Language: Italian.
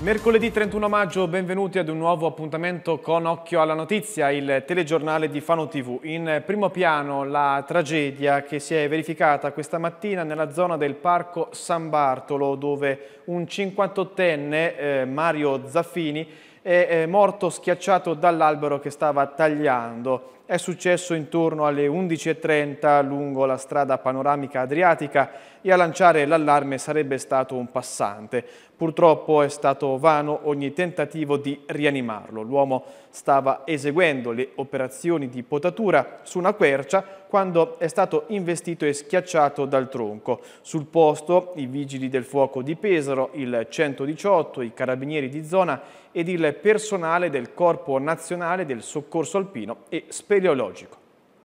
Mercoledì 31 maggio, benvenuti ad un nuovo appuntamento con Occhio alla Notizia, il telegiornale di Fano TV. In primo piano la tragedia che si è verificata questa mattina nella zona del Parco San Bartolo, dove un 58enne, eh, Mario Zaffini, è morto schiacciato dall'albero che stava tagliando. È successo intorno alle 11.30 lungo la strada panoramica adriatica e a lanciare l'allarme sarebbe stato un passante. Purtroppo è stato vano ogni tentativo di rianimarlo. L'uomo stava eseguendo le operazioni di potatura su una quercia quando è stato investito e schiacciato dal tronco. Sul posto i vigili del fuoco di Pesaro, il 118, i carabinieri di zona ed il personale del Corpo Nazionale del Soccorso Alpino e Speleologico.